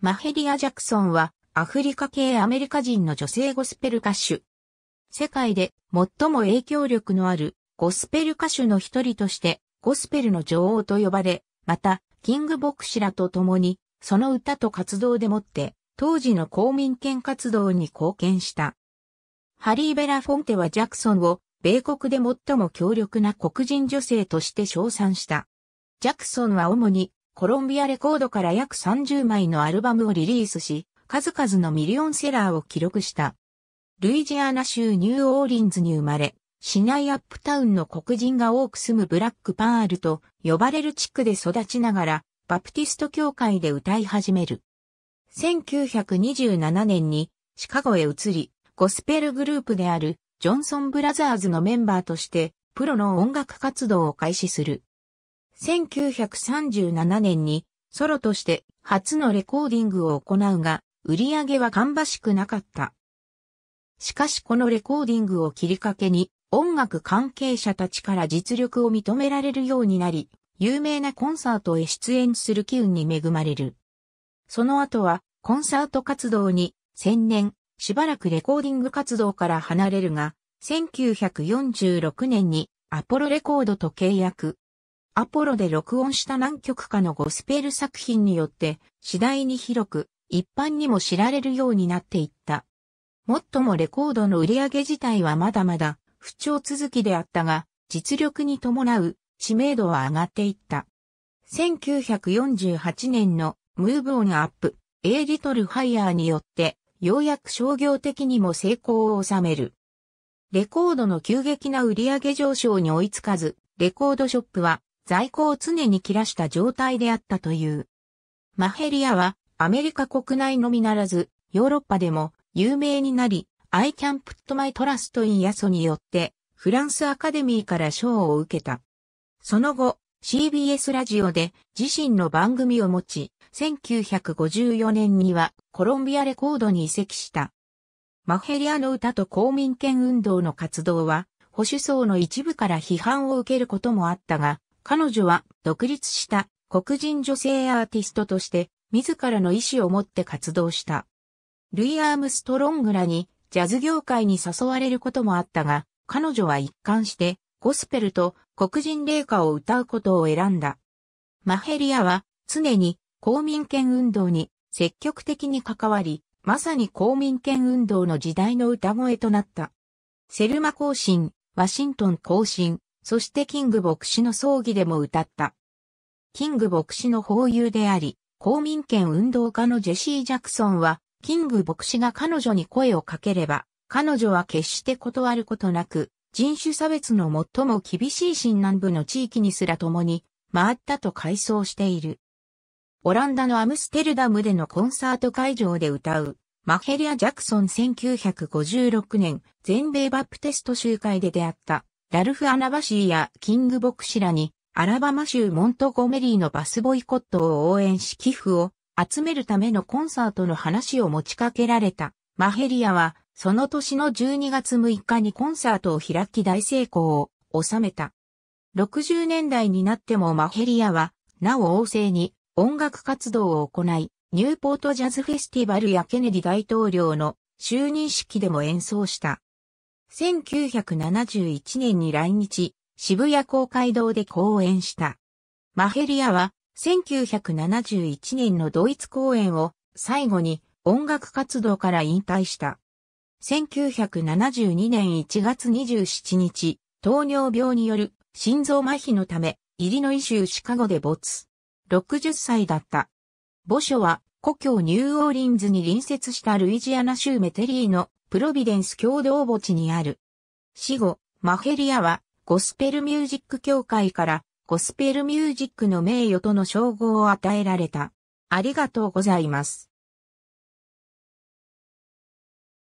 マヘリア・ジャクソンはアフリカ系アメリカ人の女性ゴスペル歌手。世界で最も影響力のあるゴスペル歌手の一人としてゴスペルの女王と呼ばれ、またキング牧師らと共にその歌と活動でもって当時の公民権活動に貢献した。ハリー・ベラ・フォンテはジャクソンを米国で最も強力な黒人女性として称賛した。ジャクソンは主にコロンビアレコードから約30枚のアルバムをリリースし、数々のミリオンセラーを記録した。ルイジアナ州ニューオーリンズに生まれ、市内アップタウンの黒人が多く住むブラックパールと呼ばれる地区で育ちながら、バプティスト教会で歌い始める。1927年にシカゴへ移り、ゴスペルグループであるジョンソンブラザーズのメンバーとして、プロの音楽活動を開始する。1937年にソロとして初のレコーディングを行うが、売り上げは芳しくなかった。しかしこのレコーディングを切りかけに、音楽関係者たちから実力を認められるようになり、有名なコンサートへ出演する機運に恵まれる。その後は、コンサート活動に、専念、しばらくレコーディング活動から離れるが、1946年にアポロレコードと契約、アポロで録音した何曲かのゴスペル作品によって次第に広く一般にも知られるようになっていった。もっともレコードの売り上げ自体はまだまだ不調続きであったが、実力に伴う知名度は上がっていった。1948年のムーブオンアップ、A リトルファイヤーによって、ようやく商業的にも成功を収める。レコードの急激な売上上昇に追いつかず、レコードショップは在庫を常に切らした状態であったという。マヘリアはアメリカ国内のみならず、ヨーロッパでも有名になり、アイキャンプットマイトラストインヤソによってフランスアカデミーから賞を受けた。その後、CBS ラジオで自身の番組を持ち、1954年にはコロンビアレコードに移籍した。マヘリアの歌と公民権運動の活動は保守層の一部から批判を受けることもあったが、彼女は独立した黒人女性アーティストとして自らの意思を持って活動した。ルイ・アームストロングらにジャズ業界に誘われることもあったが、彼女は一貫してゴスペルと黒人霊歌を歌うことを選んだ。マヘリアは常に公民権運動に積極的に関わり、まさに公民権運動の時代の歌声となった。セルマ行進、ワシントン行進、そしてキング牧師の葬儀でも歌った。キング牧師の法友であり、公民権運動家のジェシー・ジャクソンは、キング牧師が彼女に声をかければ、彼女は決して断ることなく、人種差別の最も厳しい新南部の地域にすら共に回ったと回想している。オランダのアムステルダムでのコンサート会場で歌う、マヘリア・ジャクソン1956年、全米バプテスト集会で出会った。ラルフ・アナバシーやキングボクシらに、アラバマ州モントゴメリーのバスボイコットを応援し寄付を集めるためのコンサートの話を持ちかけられた。マヘリアは、その年の12月6日にコンサートを開き大成功を収めた。60年代になってもマヘリアは、なお旺盛に音楽活動を行い、ニューポートジャズフェスティバルやケネディ大統領の就任式でも演奏した。1971年に来日、渋谷公会堂で講演した。マヘリアは、1971年のドイツ公演を最後に音楽活動から引退した。1972年1月27日、糖尿病による心臓麻痺のため、イリノイ州シカゴで没。60歳だった。墓所は、故郷ニューオーリンズに隣接したルイジアナ州メテリーのプロビデンス共同墓地にある。死後、マヘリアはゴスペルミュージック協会からゴスペルミュージックの名誉との称号を与えられた。ありがとうございます。